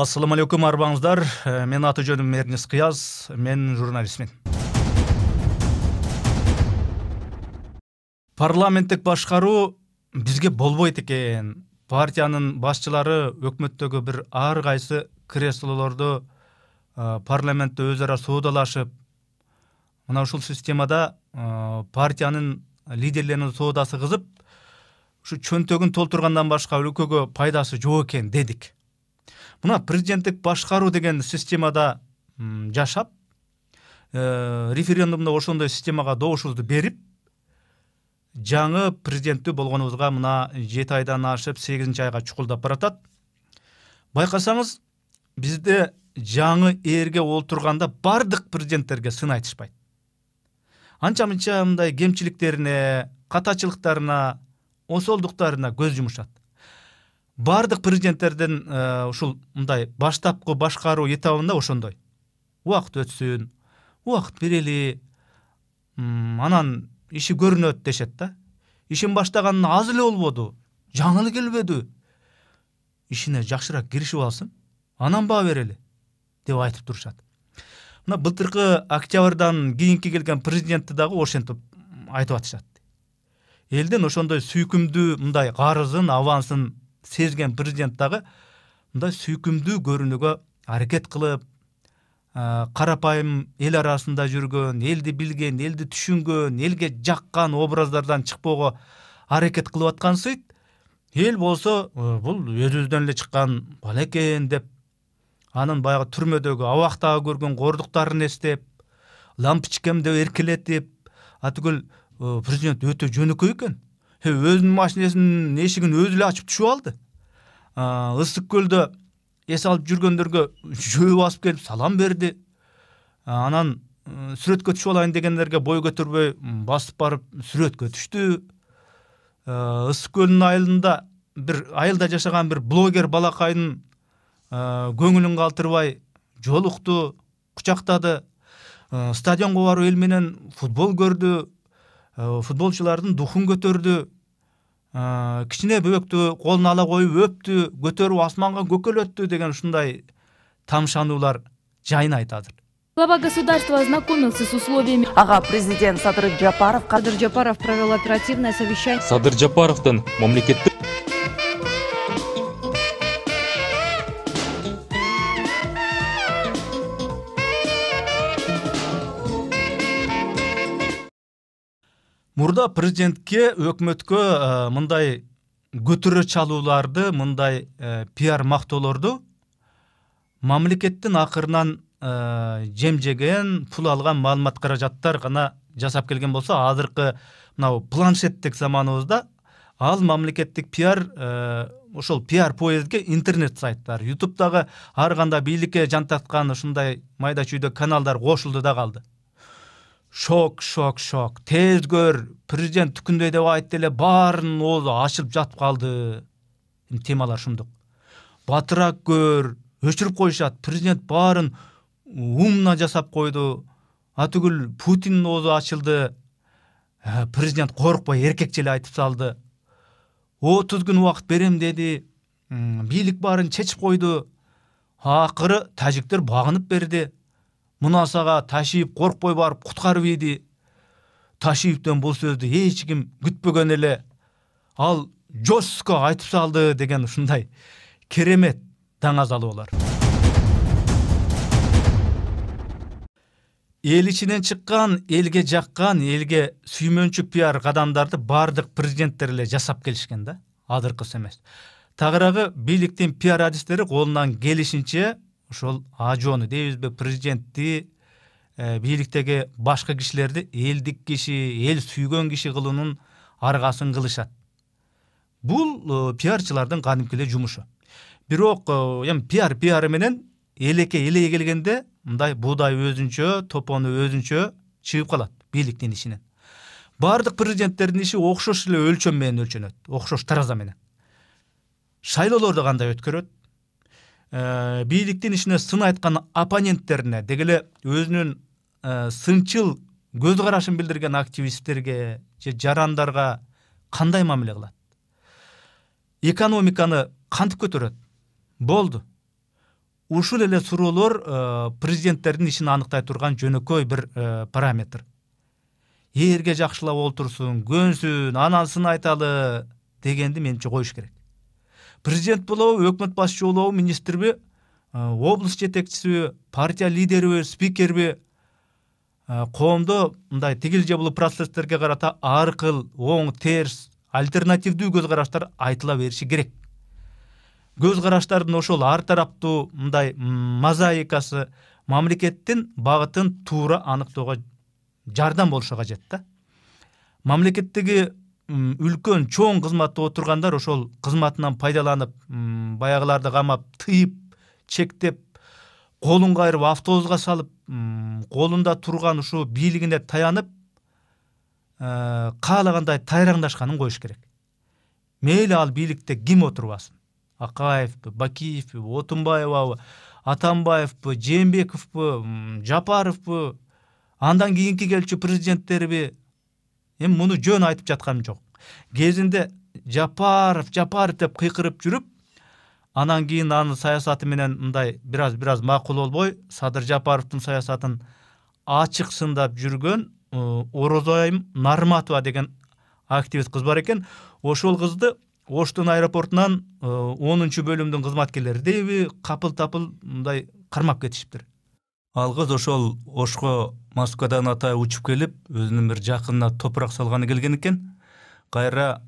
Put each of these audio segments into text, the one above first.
алейкум арбаңыздар э, мен аты жөнім эрнис кыяз мен журналистмин Парламенттік башкаруу бізге болбойт екен партияның басшылары өкмөттөгү бір ар қайсы ә, э, парламентте өзара саудалашып мына ушул системада э, партияның лидерлерінің саудасы қызып ушу чөнтөгін толтургандан башка өлкөгө пайдасы жоқ екен дедік мына президенттік башқару деген системада жашап ә, референдумда ошондой системаға добушубузду берип жаңы президенттүү болгонубузга мына жети айдан ашып сегизинчи айга чукулдап баратат байкасаңыз бизде жаңы ээрге отурганда баардык президенттерге сын айтышпайт анча мынча мындай кемчиликтерине катачылыктарына осолдуктарына көз жумушат баардык президенттердин э, ушул мындай баштапкы башкаруу этабында ошондой убакыт өтсүн убакыт берели анан иши көрүнөт дешет да ишин баштаганына аз эле болбоду жаңы эле келбеди ишине жакшыраак киришип алсын анан баа берели деп айтып турушат мына былтыркы октябрдан кийинки келген президентти дагы ошентип айтып атышат элдин ошондой сүйкүмдүү мындай карызын авансын сезген президент дагы мындай сүйкүмдүү көрүнүүгө аракет кылып карапайым эл арасында жүргөн элди билген элди түшүнгөн элге жаккан образдардан чыкпоого аракет кылып аткансыйт эл болсо бул өзүбүздөн эле чыккан бала экен деп анын баягы түрмөдөгү абактагы көргөн кордуктарын эстеп лампочкам деп эркелетип атүгүл президент өтө жөнөкөй экен өзүнүн машинесинин эшигин өзү эле ачып түшүп алды ыстық көлді эс алып жүргөндөргө жөө басып келіп салам берді анан сүрөткө түшүп алайын дегендерге бой көтөрбөй басып барып сүрөткө түштү ысык көлдүн айылында бир айылда жашаган бир блогер балакайдын көңүлүн калтырбай жолукту кучактады стадионго барып эл менен футбол көрдү футболчулардын духун көтөрдү Ә, Кішіне бөбөктү колуна ала коюп өпті көтеріп асманга көкөлөттү деген ушундай тамшанулар жайын айтады глава государства ознакомился с условиями аға президент садыр жапаров қадыр жапаров провел оперативное совещание садыр жапаровтың мамлекеттик мурда президентке өкмөткө э, мындай көтөрө чалууларды мындай э, пиар мактоолорду мамлекеттин акырынан э, жем жеген пул алган маалымат каражаттар гана жасап келген болсо азыркы мынау планшеттик заманыбызда ал мамлекеттик пиар ошол пиар поездге интернет сайттар ютубтагы ар кандай бийликке жан тарткан ушундай майда чүйдө каналдар кошулду да калды шок шок шок тез көр президент түкүндөй деп айтты эле баарын оозу ачылып жатып калды темалар шумдук батыраак көр өчүрүп коюшат президент баарын умно жасап койду атүгүл путиндин оозу ачылды президент коркпой эркекче эле айтып салды отуз күн убакыт берем деди бийлик баарын чечип койду акыры тажиктер багынып берди мұнасаға ташиев қорықпай барып құтқарып еді ташиевтен бұл сөзді ешкім күтпеген еле ал жоско айтып салды деген ұшындай, керемет олар. ел ішінен шыққан, елге жаққан, елге сүймөнчүк пиар қадамдарды бардық президенттер эле жасап келишкен да азыркысы эмес тагыраагы бийликтин пиар адистери колунан келишинче ошол ажону дейбизби президентти э, бийликтеги башка кишилерди элдик киши эл сүйгөн киши кылуунун аргасын кылышат бул э, пиарчылардын кадимки эле жумушу бирок э, эми пиар пиары менен элекке элей келгенде мындай буудай өзүнчө топону өзүнчө чыгып калат бийликтин ишинен баардык президенттердин иши окшош эле өлчөм менен өлчөнөт окшош тараза менен шайлоолорду кандай өткөрөт Э, бийликтин ішіне сын айткан оппоненттерине дегілі өзүнүн э, сынчыл көз карашын билдирген активисттерге же жарандарга кандай мамиле кылат экономиканы кантип көтөрөт болду ушул эле суроолор э, президенттердин ишин аныктай турган жөнөкөй бир параметр Ерге жакшылап олтурсун көнсүн анан сын айталы дегенди менимче коюш керек президент болобу өкмөт башчы болобу министрби облус жетекчисиби партия лидериби спикерби коомдо мындай тигил же бул процесстерге карата арқыл, оң терс альтернативдүү көз караштар айтыла бериши керек көз караштардын ошол ар тараптуу мындай мозаикасы мамлекеттин багытын туура аныктоого жардам болушу кажет да мамлекеттеги үлкөн чоң кызматта отургандар ошол кызматынан пайдаланып баягыларды камап тыйып чектеп колун кайрып автобуска салып колунда турган ушу бийлигине таянып каалагандай ә, тайраңдашканын коюш керек мейли ал бийликте ким отурбасын акаевпи бакиевпи отунбаевабы атамбаевпи жээнбековпу жапаровпу андан кийинки келчү президенттерби эми муну жөн айтып жаткан жок кезинде жапаров жапаров деп кыйкырып жүрүп анан кийин анын саясаты менен мындай бир аз бир аз макул болбой садыр жапаровдун саясатын ачык сындап жүргөн э, орозоайым нарматова деген активист кыз бар экен ошол кызды оштун аэропортунан э, онунчу бөлүмдүн кызматкерлери дейби капыл тапыл мындай кармап кетишиптир ал кыз ошол ошко москвадан ата учуп келип өзүнүн бир жакынына топурак салганы келген экен кайра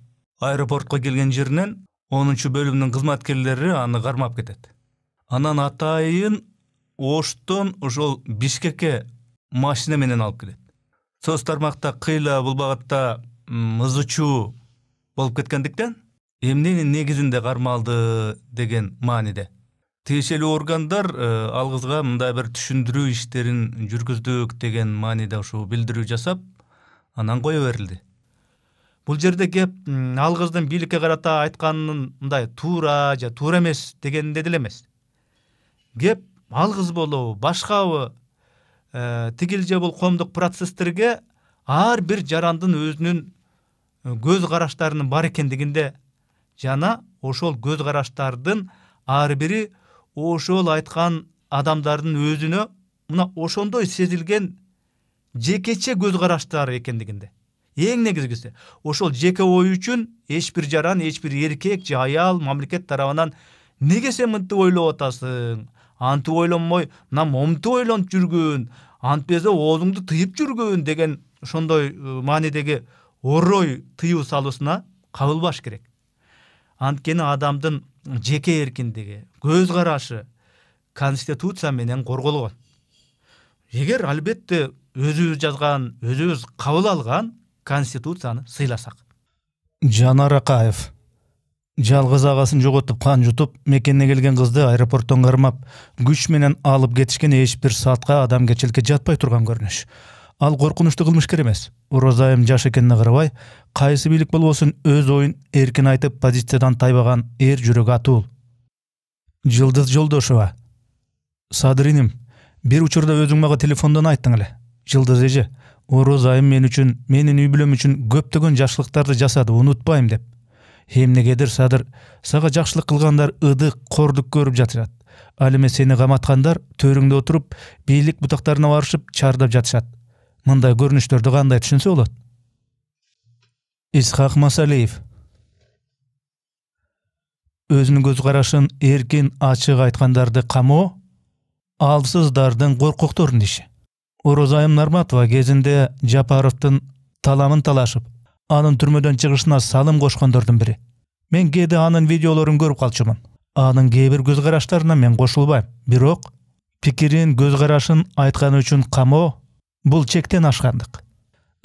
аэропортко келген жеринен онунчу бөлүмдүн кызматкерлери аны кармап кетет анан атайын оштон ошол бишкекке машина менен алып келет соц тармакта кыйла бул багытта мыз учуу болуп кеткендиктен эмненин негизинде кармалды деген мааниде тиешелүү органдар э, алгызга мындай бир түшүндүрүү иштерин жүргүздүк деген мааниде ушул билдирүү жасап анан кое берилди бул жерде кеп алгыздын бийликке карата айтканынын мындай туура же туура эмес дегенде деле эмес кеп алгыз болобу башкабы э, тигил же бул коомдук процесстерге ар бир жарандын өзүнүн э, көз караштарынын бар экендигинде жана ошол көз караштардын ар бири ошол айткан адамдардын өзүнө мына ошондой сезилген жекече көз караштар экендигинде эң негизгиси ошол жеке ою үчүн эч бир жаран эч бир эркек же аял мамлекет тарабынан эмнеге сен мынтип ойлоп атасың антип ойлонмой мына моминтип ойлонуп жүргүн антпесе оозуңду тыйып жүргүн деген ошондой э, маанидеги орой тыюу салуусуна кабылбаш керек анткени адамдын жеке эркиндиги көз карашы конституция менен корголгон эгер албетте өзүбүз жазган өзүбүз кабыл алган конституцияны сыйласак жанар акаев жалгыз агасын жоготуп кан жутуп мекенине келген кызды аэропорттон кармап күч менен алып кетишкен эч бир саатка адамгерчиликке жатпай турган көрүнүш ал коркунучтуу кылмыш керек эмес уразаев жаш экенине карабай кайсы бийлик болбосун өз оюн эркин айтып позициядан тайбаган эр жүрөк атуул жылдыз жолдошова садыр иним бир учурда өзүң мага телефондон айттың эле жылдыз эже ороз айым мен үчүн менин үй бүлөм үчүн көптөгөн жакшылыктарды жасады унутпайм деп эмнегедир садыр сага жакшылык кылгандар ыдык кордук көрүп жатышат ал эми сени каматкандар төрүңдө отуруп бийлик бутактарына барышып чардап жатышат мындай көрүнүштөрдү кандай түшүнсө болот исхак масалиев өзүнүн көз карашын эркин ачык айткандарды камоо алсыздардын коркоктордун иши орозайым нарматова кезинде жапаровдун таламын талашып анын түрмөдөн чыгышына салым кошкондордун бири мен кээде анын видеолорун көрүп калчумун анын кээ бир көз караштарына мен кошулбайм бирок пикирин көз карашын айтканы үчүн камоо бул чектен ашкандык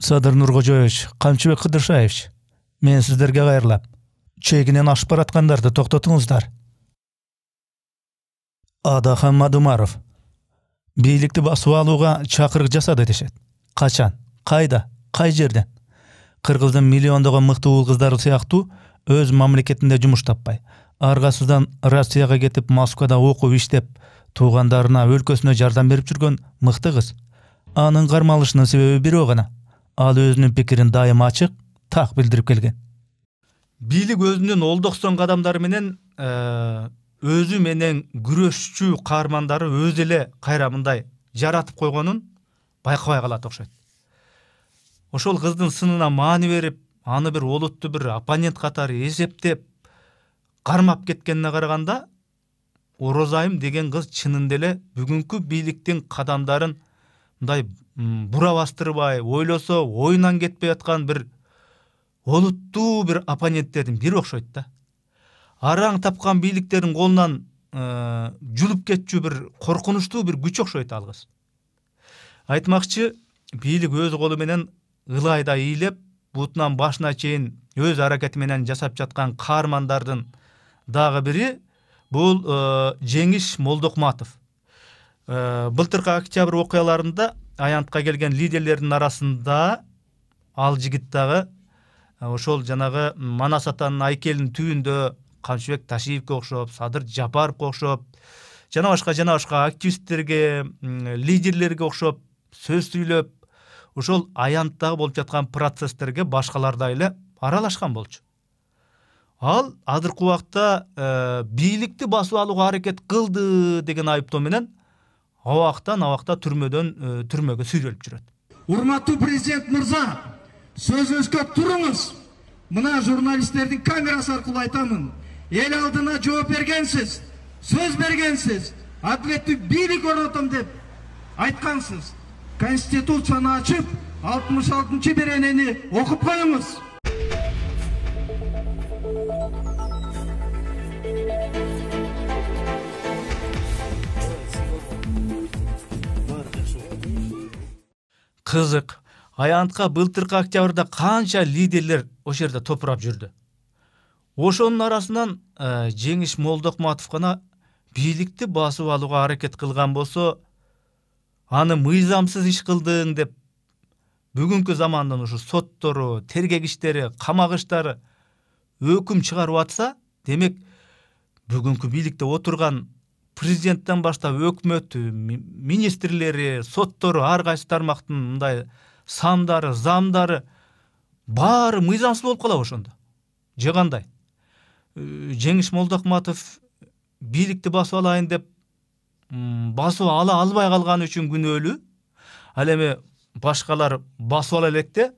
садыр нуркожоевич камчыбек кыдыршаевич мен сиздерге кайрылам чегинен ашып бараткандарды токтотуңуздар адахан мадумаров бийликти басып алууга чакырык жасады дешет качан кайда кай жерден кыргыздын миллиондогон мыкты уул кыздары сыяктуу өз мамлекетинде жумуш таппай аргасыздан россияга кетип москвада окуп иштеп туугандарына өлкөсүнө жардам берип жүргөн мыкты кыз анын кармалышынын себеби бирөө гана ал өзүнүн пикирин дайыма ачык так билдирип келген бийлик өзүнүн олдоксон кадамдары ә, менен өзү менен күрөшчү каармандары өзү эле кайра мындай жаратып койгонун байкабай калат окшойт ошол кыздын сынына маани берип аны бир олуттуу бир оппонент катары эсептеп кармап кеткенине караганда орозайым деген кыз чынында эле бүгүнкү бийликтин кадамдарын мындай бура бастырбай ойлосо оюнан кетпей аткан бир олуттуу бир оппоненттердин бири окшойт да араң тапкан бийликтердин колунан э, жулуп кетчү бир коркунучтуу бир күч окшойт ал кыз айтмакчы бийлик өз колу менен ылайда ийлеп бутунан башына чейин өз аракети менен жасап жаткан каармандардын дагы бири бул э, жеңиш молдокматов Э, былтыркы октябрь окуяларында аянтка келген лидерлердин арасында ал жигит дагы э, ошол жанагы манас атанын айкелинин түбүндө камчыбек ташиевке окшоп садыр жапаровко окшоп жана башка жана башка активисттерге лидерлерге окшоп сөз сүйлөп ошол аянттаг болуп жаткан процесстерге башкалардай эле аралашкан болчу ал азыркы убакта э, бийликти басып алууга аракет кылды деген айыптоо менен ауақтан абакта түрмөдөн э, түрмөгө сүйрөлүп жүрөт урматтуу президент мырза сөзүңүзгө туруңуз мына журналисттердин камерасы аркылуу айтамын эл алдына жооп бергенсиз сөз бергенсиз адилеттүү бийлик орнотом деп айткансыз конституцияны ачып алтымыш алтынчы беренени окуп коюңуз кызык аянтка былтыркы октябрда канча лидерлер ошол жерде топурап жүрдү ошонун арасынан жеңиш молдокматов гана бийликти басып алууга аракет кылган болсо аны мыйзамсыз иш кылдың деп бүгүнкү замандын ушу соттору тергек иштери камак иштары өкүм чыгарып атса демек бүгүнкү бийликте отурган президенттен баштап өкмөт министрлери соттору ар кайсы тармактын мындай сандары замдары баары мыйзамсыз болуп калабы ошондо же кандай э, жеңиш молдокматов бийликти басып алайын деп басып ала албай калганы үчүн күнөөлүү ал эми башкалар басып ала электе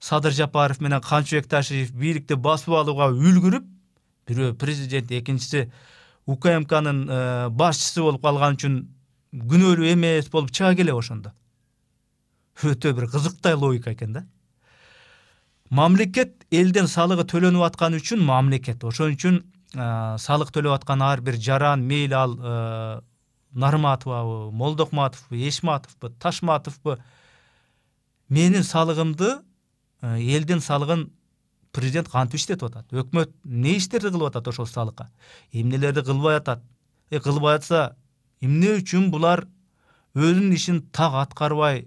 садыр жапаров менен канчыбек ташиев бийликти басып алууга үлгүрүп бирөө президент экинчиси укмкнын э, башчысы болуп калган үчүн күнөөлүү эмес болуп чыга келеби ошондо өтө бир кызыктай логика экен да мамлекет элдин салыгы төлөнүп аткан үчүн мамлекет ошон үчүн э, салык төлөп аткан ар бир жаран мейли ал э, нарматовабы молдокматовбу эшматовбу ташматовбу менин салыгымды элдин салыгын президент кантип иштетип атат өкмөт эмне иштерди кылып атат ошол салыкка эмнелерди кылбай атат кылбай атса эмне үчүн булар өзүнүн ишин так аткарбай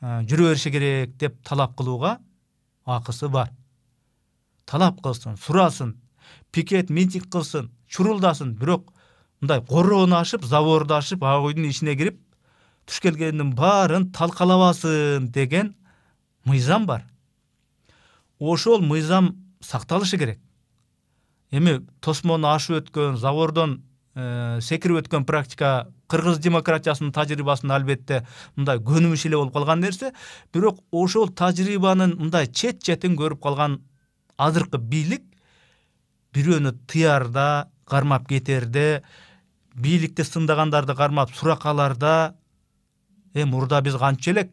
ә, жүрө бериши керек деп талап кылууга акысы бар талап кылсын сурасын пикет митинг кылсын чурулдасын бирок мындай короону ашып заборду ашып ак үйдүн ичине кирип туш келгендин баарын талкалабасын деген мыйзам бар ошол мыйзам сакталышы керек эми тосмону ашып өткөн забордон э, секирип өткөн практика кыргыз демократиясынын тажрыйбасында албетте мындай көнүмүш эле болуп калган нерсе бирок ошол тажрыйбанын мындай чет четин көрүп калган азыркы бийлик бирөөнү тыярда кармап кетерде бийликти сындагандарды кармап суракка аларда эми мурда биз канча элек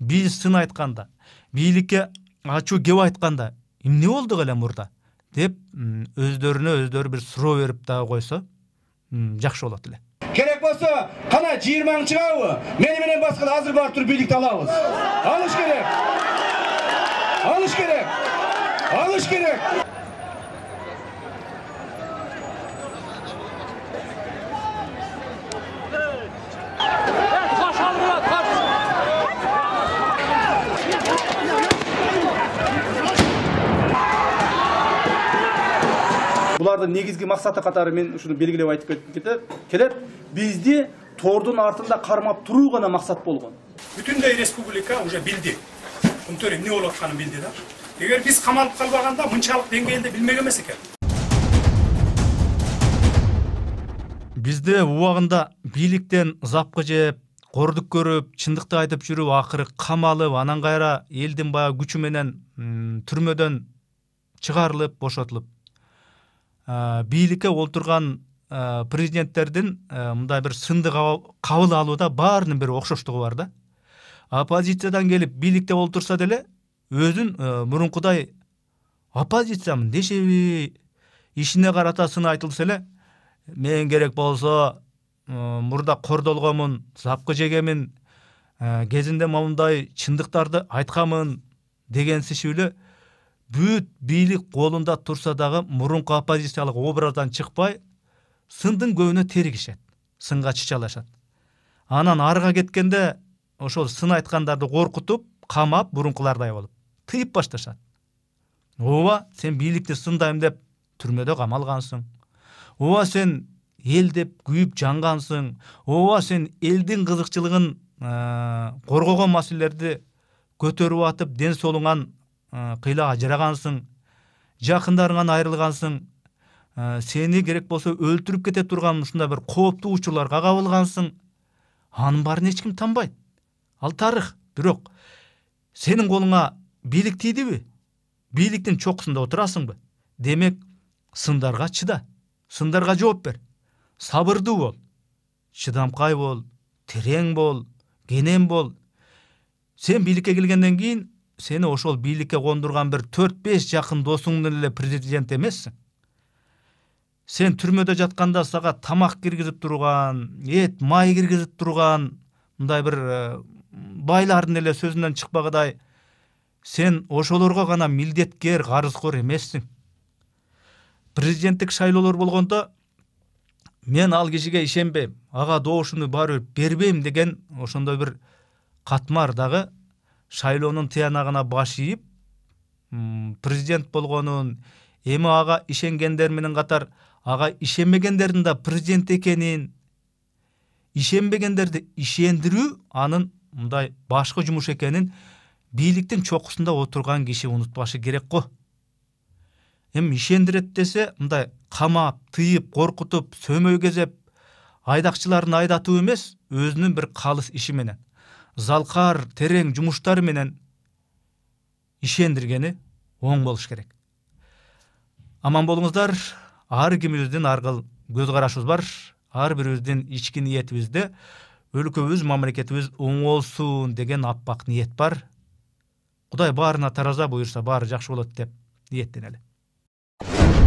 биз сын айтканда бийликке ачуу кеп айтканда эмне болду эле мурда деп өздөрүнө өздөрү бир суроо берип дагы койсо жакшы болот эле керек болсо кана жыйырмаң чыгабы мени менен басқа азыр барып туруп бийликти алабыз алыш керек алыш керек алыш керек бұлардың негізгі мақсаты қатары мен шұны белгілеп айтып кетті келеді бізде тордың артында қармап тұру ғана мақсат болған бүтіндей республика уже білді күнтөре не болып жатқанын білді да егер біз қамалып қалмағанда мұншалық деңгейінде білмеген емес екен бізде уағында биліктен запқы жеп қордық көріп чындыкты айтып жүрүп ақыры қамалып анан кайра элдин баягы күчү менен түрмөдөн чыгарылып бошотулуп ә, президенттердің президенттердин э, мындай бір сынды кабыл алуда баарынын бір оқшаштығы бар да оппозициядан келип бийликте олтурса деле өзүн мурункудай оппозициямын дешеби ішіне карата сын айтылса еле мен керек болса мұрда қордолғамын, запкы жегемін, кезінде мындай шындықтарды айтканмын деген эле бүт бийлик колунда турса дагы мурунку оппозициялык образдан чыкпай сындын көбүнө тергишет сынга чычалашат анан арыга кеткенде ошол сын айткандарды коркутуп камап мурункулардай болуп тыйып башташат ооба сен бийликти сындайм деп түрмөдө камалгансың ооба сен эл деп күйүп жангансың ооба сен элдин кызыкчылыгын коргогон ә, маселелерди көтөрүп атып ден соолугуңан кыйла э, ажырагансың жакындарыңан айрылгансың э, сені керек болса өлтіріп кете турган ушундай бир кооптуу учурларга кабылгансың анын барын эч ким танбайт ал тарых бирок билік колуңа бийлик биліктің бийликтин чокусунда ба демек сындарға чыда сындарға жооп бер сабырдуу бол чыдамкай бол терең бол кенен бол сен бийликке келгенден кийин сени ошол бийликке кондурган бир төрт беш жакын досуңдун эле президент эмессиң сен түрмөдө жатканда сага тамак киргизип турган эт май киргизип турган мындай бир э, байлардын эле сөзүнөн чыкпагыдай сен ошолорго гана милдеткер карызкор эмессиң президенттик шайлоолор болгондо мен ал кишиге ишенбейм ага добушумду баары бир бербейм деген ошондой бир катмар дагы шайлоонун тыянагына баш ийип президент болгонун эми ага ишенгендер менен катар ага ишенбегендердин да президент экенин ишенбегендерди ишендирүү анын мындай башкы жумушу экенин бийликтин чокусунда отурган киши унутпашы керек го эми ишендирет десе мындай камап тыйып коркутуп сөмөй кезеп айдакчыларын айдатуу эмес өзүнүн бир калыс иши менен Залқар, терең жумуштар менен ишендиргени оң болуш керек аман болуңуздар ар кимибиздин ар кыл көз карашыбыз бар ар бирибиздин ички ниетибизде өлкөбүз мамлекетибиз оңолсун деген аппак ниет бар кудай баарына тараза буюрса баары жакшы болот деп ниеттенели